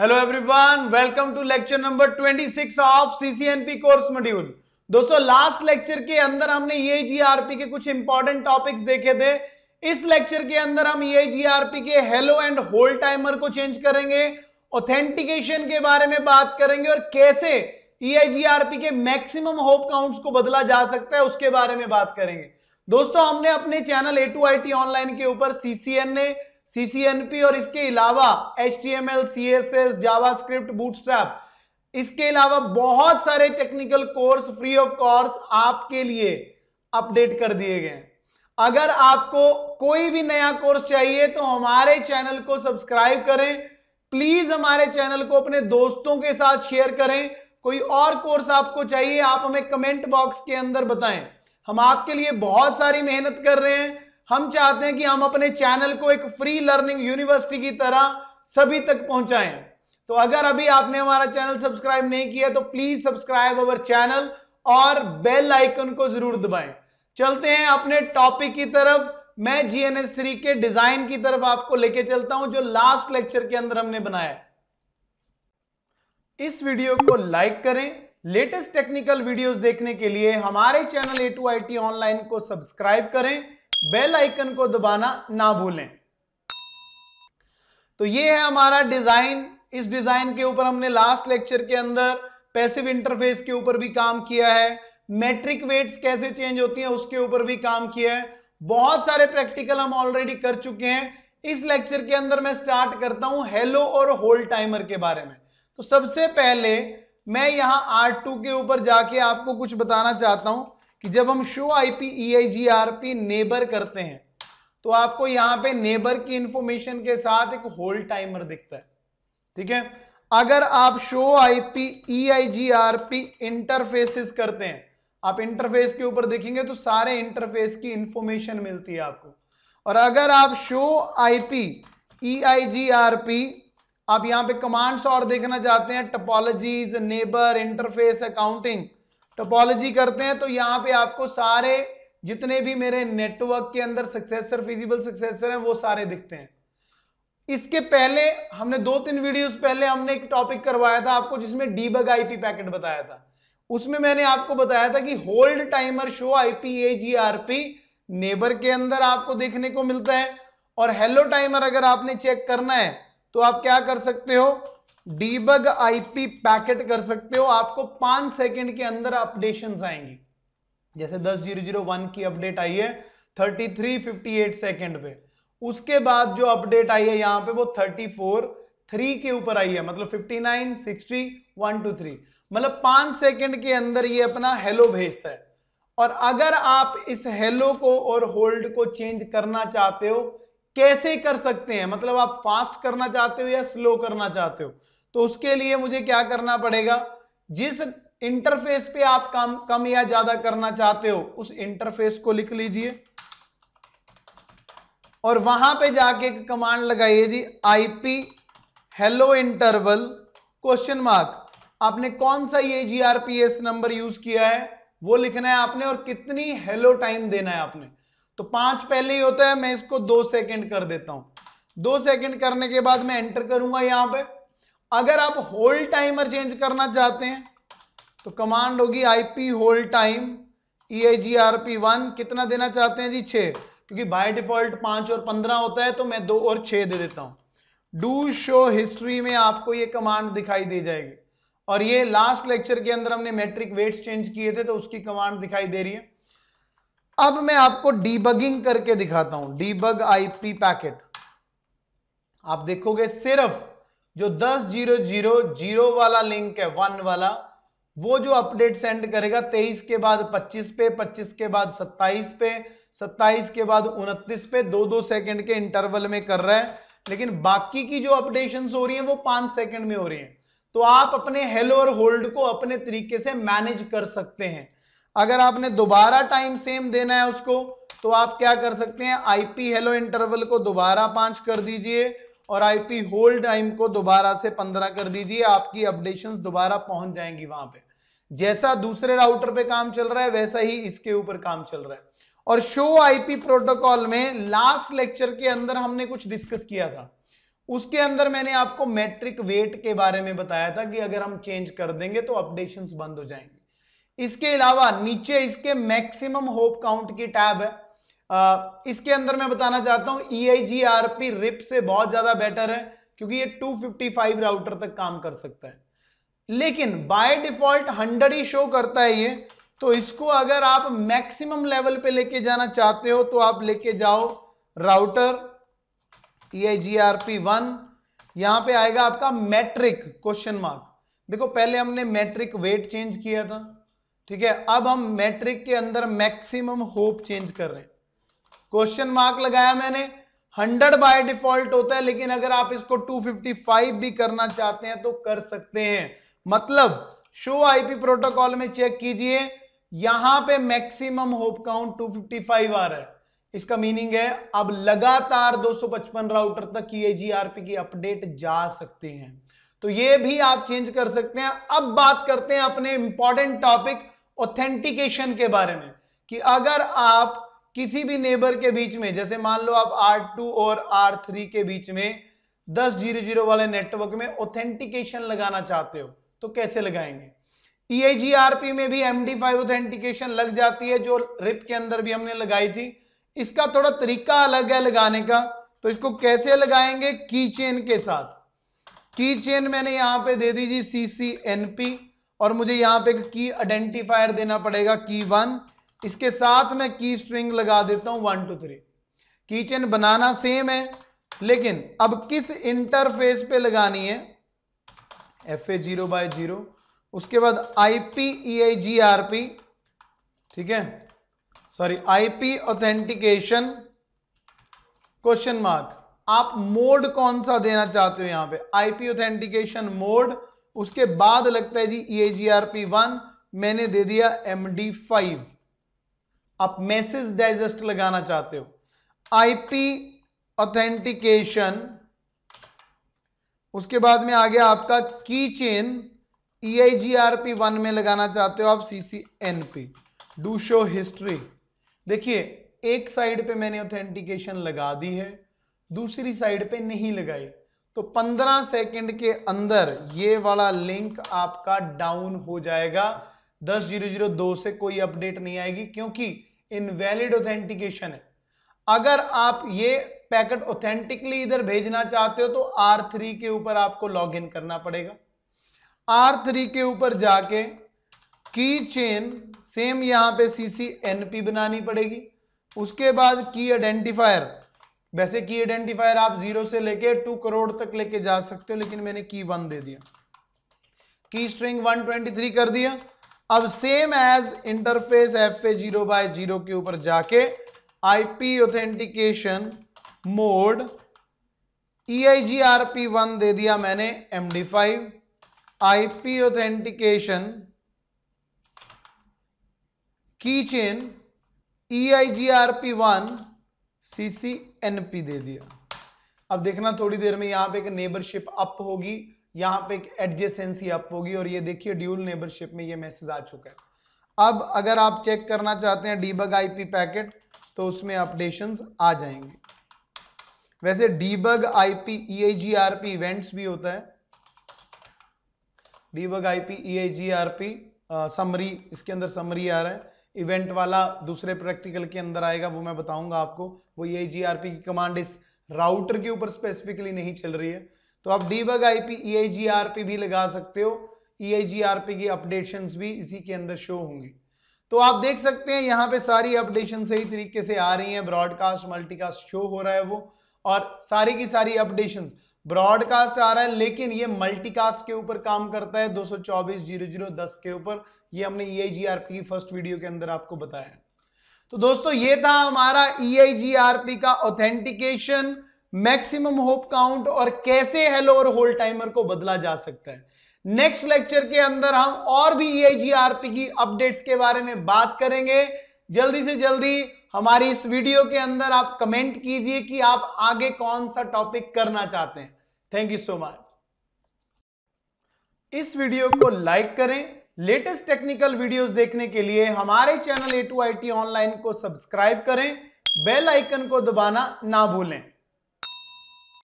hello everyone welcome to lecture number 26 of CCNP course module दोस्तों last lecture के अंदर हमने ईजीआरपी e के कुछ इंपॉर्टेंट टॉपिक्स देखे थे इस लेक्चर के अंदर हम ईजीआरपी e के हेलो एंड होल्ड टाइमर को चेंज करेंगे ऑथेंटिकेशन के बारे में बात करेंगे और कैसे ईजीआरपी e के मैक्सिमम होप काउंट्स को बदला जा सकता है उसके बारे में बात करेंगे दोस्तों हमने अपने channel A two I T online के ऊपर सीसीएन ने सीसीएनपी और इसके अलावा H T M L C S S script bootstrap इसके अलावा बहुत सारे technical course free of cost आपके लिए अपडेट कर दिए गए अगर आपको कोई भी नया कोर्स चाहिए तो हमारे चैनल को सब्सक्राइब करें प्लीज हमारे चैनल को अपने दोस्तों के साथ शेयर करें कोई और कोर्स आपको चाहिए आप हमें कमेंट बॉक्स के अंदर बताएं हम आपके लिए बहुत सारी मेहनत कर रहे हैं हम चाहते हैं कि हम अपने चैनल को एक फ्री लर्निंग यूनिवर्सिटी की तरह सभी तक पहुंचाएं तो अगर अभी आपने हमारा चैनल सब्सक्राइब नहीं किया तो प्लीज सब्सक्राइब अवर चैनल और बेल आइकन को जरूर दबाएं चलते हैं अपने टॉपिक की तरफ मैं जी एन एस थ्री के डिजाइन की तरफ आपको लेके चलता हूं जो लास्ट लेक्चर के अंदर हमने बनाया इस वीडियो को लाइक करें लेटेस्ट टेक्निकल वीडियोस देखने के लिए हमारे channel A two I T online को सब्सक्राइब करें बेल आइकन को दबाना ना भूलें तो ये है हमारा डिजाइन इस डिजाइन के ऊपर हमने लास्ट लेक्चर के अंदर पैसिव इंटरफेस के ऊपर भी काम किया है मैट्रिक वेट्स कैसे चेंज होती हैं उसके ऊपर भी काम किया है बहुत सारे प्रैक्टिकल हम ऑलरेडी कर चुके हैं इस लेक्चर के अंदर मैं स्टार्ट करता हूं हेलो और होल्ड टाइमर के बारे में तो सबसे पहले मैं यहां आर टू के ऊपर जाके आपको कुछ बताना चाहता हूं कि जब हम शो आईपी ईआईजीआरपी नेबर करते हैं तो आपको यहां पे नेबर की इंफॉर्मेशन के साथ एक होल्ड टाइमर दिखता है ठीक है अगर आप शो आईपी ईआईजीआरपी इंटरफेसेस करते हैं आप इंटरफेस के ऊपर देखेंगे तो सारे इंटरफेस की इंफॉर्मेशन मिलती है आपको और अगर आप शो आईपी ईआईजीआरपी आप यहां पे कमांड्स और देखना चाहते हैं topologies neighbour interface accounting topology करते हैं तो यहाँ पे आपको सारे जितने भी मेरे नेटवर्क के अंदर सक्सेसर फिजिबल सक्सेसर हैं वो सारे दिखते हैं इसके पहले हमने दो तीन वीडियोस पहले हमने एक टॉपिक करवाया था आपको जिसमें डीबग आईपी पैकेट बताया था उसमें मैंने आपको बताया था कि hold timer show IP EIGRP neighbour के अंदर आपको देखने को मिलता है और हेलो टाइमर अगर आपने चेक करना है तो आप क्या कर सकते हो डीबग आईपी पैकेट कर सकते हो आपको पांच सेकंड के अंदर अपडेशन आएंगी जैसे दस जीरो जीरो वन की अपडेट आई है thirty three fifty eight second पे उसके बाद जो अपडेट आई है यहां पे वो थर्टी फोर थ्री के ऊपर आई है मतलब fifty nine sixty one two three मतलब पांच सेकेंड के अंदर ये अपना हेलो भेजता है और अगर आप इस हेलो को और होल्ड को चेंज करना चाहते हो कैसे कर सकते हैं मतलब आप फास्ट करना चाहते हो या स्लो करना चाहते हो तो उसके लिए मुझे क्या करना पड़ेगा जिस इंटरफेस पे आप काम कम या ज्यादा करना चाहते हो उस इंटरफेस को लिख लीजिए और वहां पे जाके एक कमांड लगाइए जी IP hello interval question mark आपने कौन सा ये जीआरपीएस नंबर यूज किया है वो लिखना है आपने और कितनी हेलो टाइम देना है आपने तो पांच पहले ही होता है मैं इसको दो सेकंड कर देता हूं दो सेकंड करने के बाद मैं एंटर करूंगा यहां पर अगर आप होल टाइमर चेंज करना चाहते हैं तो कमांड होगी IP hold time E I G R P one कितना देना चाहते हैं जी छः क्योंकि बाय डिफॉल्ट पाँच और पंद्रह होता है तो मैं दो और छः दे देता हूँ डू शो हिस्ट्री में आपको ये कमांड दिखाई दे जाएगी और ये लास्ट लेक्चर के अंदर हमने मैट्रिक वेट्स चेंज किए थे तो उसकी कमांड दिखाई दे रही है अब मैं आपको डीबगिंग करके दिखाता हूं डीबग आईपी पैकेट आप देखोगे सिर्फ जो दस जीरो जीरो जीरो वाला लिंक है वन वाला वो जो अपडेट सेंड करेगा तेईस के बाद पच्चीस पे पच्चीस के बाद सत्ताईस पे सत्ताईस के बाद उनतीस पे दो दो सेकंड के इंटरवल में कर रहा है लेकिन बाकी की जो अपडेशन हो रही है वो पांच सेकंड में हो रही है तो आप अपने हेलो और होल्ड को अपने तरीके से मैनेज कर सकते हैं अगर आपने दोबारा टाइम सेम देना है उसको तो आप क्या कर सकते हैं आईपी हेलो इंटरवल को दोबारा पांच कर दीजिए और आईपी होल्ड टाइम को दोबारा से पंद्रह कर दीजिए आपकी अपडेशन दोबारा पहुंच जाएंगी वहां पे जैसा दूसरे राउटर पे काम चल रहा है वैसा ही इसके ऊपर काम चल रहा है और शो आईपी प्रोटोकॉल में लास्ट लेक्चर के अंदर हमने कुछ डिस्कस किया था उसके अंदर मैंने आपको मैट्रिक वेट के बारे में बताया था कि अगर हम चेंज कर देंगे तो अपडेशन बंद हो जाएंगे इसके अलावा नीचे इसके मैक्सिमम होप काउंट की टैब है इसके अंदर मैं बताना चाहता हूं E I G R P RIP से बहुत ज्यादा बेटर है क्योंकि ये 255 राउटर तक काम कर सकता है लेकिन बाय डिफॉल्ट 100 ही शो करता है ये तो इसको अगर आप मैक्सिमम लेवल पे लेके जाना चाहते हो तो आप लेके जाओ router E I G R P one यहां पर आएगा आपका मैट्रिक क्वेश्चन मार्क देखो पहले हमने मैट्रिक वेट चेंज किया था ठीक है अब हम मैट्रिक के अंदर मैक्सिमम होप चेंज कर रहे हैं क्वेश्चन मार्क लगाया मैंने 100 बाय डिफॉल्ट होता है लेकिन अगर आप इसको 255 भी करना चाहते हैं तो कर सकते हैं मतलब शो आईपी प्रोटोकॉल में चेक कीजिए यहां पे मैक्सिमम होप काउंट 255 आ रहा है इसका मीनिंग है अब लगातार 255 राउटर तक ये जीआरपी की अपडेट जा सकते हैं तो ये भी आप चेंज कर सकते हैं अब बात करते हैं अपने इंपॉर्टेंट टॉपिक ऑथेंटिकेशन के बारे में कि अगर आप किसी भी नेबर के बीच में जैसे मान लो आप R2 और R3 के बीच में दस जीरो जीरो वाले नेटवर्क में ऑथेंटिकेशन लगाना चाहते हो तो कैसे लगाएंगे ई e में भी एम डी फाइव ऑथेंटिकेशन लग जाती है जो रिप के अंदर भी हमने लगाई थी इसका थोड़ा तरीका अलग है लगाने का तो इसको कैसे लगाएंगे की चेन के साथ की चेन मैंने यहां पे दे दी जी सी सी एन पी और मुझे यहां पे की आइडेंटिफायर देना पड़ेगा की वन इसके साथ मैं की स्ट्रिंग लगा देता हूं वन टू थ्री कीचेन बनाना सेम है लेकिन अब किस इंटरफेस पे लगानी है F A zero by zero उसके बाद I P E I G R P ठीक है sorry I P authentication question mark आप मोड कौन सा देना चाहते हो यहां पे आईपी ऑथेंटिकेशन मोड उसके बाद लगता है जी E I G R P one मैंने दे दिया एम डी फाइव आप मैसेज डाइजेस्ट लगाना चाहते हो आईपी ऑथेंटिकेशन उसके बाद में आ गया आपका key chain E I G R P one में लगाना चाहते हो आप C C N P do show history देखिए एक साइड पे मैंने ऑथेंटिकेशन लगा दी है दूसरी साइड पे नहीं लगाई तो 15 सेकंड के अंदर ये वाला लिंक आपका डाउन हो जाएगा दस जीरो जीरो दो से कोई अपडेट नहीं आएगी क्योंकि इनवैलिड ऑथेंटिकेशन है अगर आप ये पैकेट ऑथेंटिकली इधर भेजना चाहते हो तो आर थ्री के ऊपर आपको लॉगिन करना पड़ेगा आर थ्री के ऊपर जाके की चेन सेम यहां पे CCNP बनानी पड़ेगी उसके बाद की आइडेंटिफायर वैसे की आइडेंटिफायर आप जीरो से लेके टू करोड़ तक लेके जा सकते हो लेकिन मैंने की वन दे दिया की स्ट्रिंग 123 कर दिया अब same as interface F A zero by zero के ऊपर जाके IP authentication mode E I G R P one दे दिया मैंने M D five IP authentication key chain E I G R P one C C N P दे दिया अब देखना थोड़ी देर में यहां पे एक नेबरशिप अप होगी यहाँ पे एक एडजेसेंसी अप होगी और ये देखिए ड्यूल नेबरशिप में ये मैसेज आ चुका है अब अगर आप चेक करना चाहते हैं डीबग आईपी पैकेट तो उसमें अपडेशन आ जाएंगे वैसे डीबग आईपी ईआईजीआरपी इवेंट्स भी होता है डीबग आईपी ईआईजीआरपी समरी इसके अंदर समरी आ रहा है इवेंट वाला दूसरे प्रैक्टिकल के अंदर आएगा वो मैं बताऊंगा आपको वो ई जी आर पी की कमांड इस राउटर के ऊपर स्पेसिफिकली नहीं चल रही है तो आप डीबग आईपी पी भी लगा सकते हो पी e की अपडेशन भी इसी के अंदर शो होंगी तो आप देख सकते हैं यहाँ पे सारी अपडेशन सही तरीके से आ रही हैं ब्रॉडकास्ट मल्टीकास्ट शो हो रहा है वो और सारी की सारी अपडेशन ब्रॉडकास्ट आ रहा है लेकिन ये मल्टीकास्ट के ऊपर काम करता है दस के ऊपर ये हमने ई e की फर्स्ट वीडियो के अंदर आपको बताया तो दोस्तों ये था हमारा ई e का ऑथेंटिकेशन मैक्सिमम होप काउंट और कैसे हेलो और होल्ड टाइमर को बदला जा सकता है नेक्स्ट लेक्चर के अंदर हम और भी ईआईजीआरपी e की अपडेट्स के बारे में बात करेंगे जल्दी से जल्दी हमारी इस वीडियो के अंदर आप कमेंट कीजिए कि आप आगे कौन सा टॉपिक करना चाहते हैं थैंक यू सो मच इस वीडियो को लाइक करें लेटेस्ट टेक्निकल वीडियोस देखने के लिए हमारे channel A two I T online को सब्सक्राइब करें बेल आइकन को दबाना ना भूलें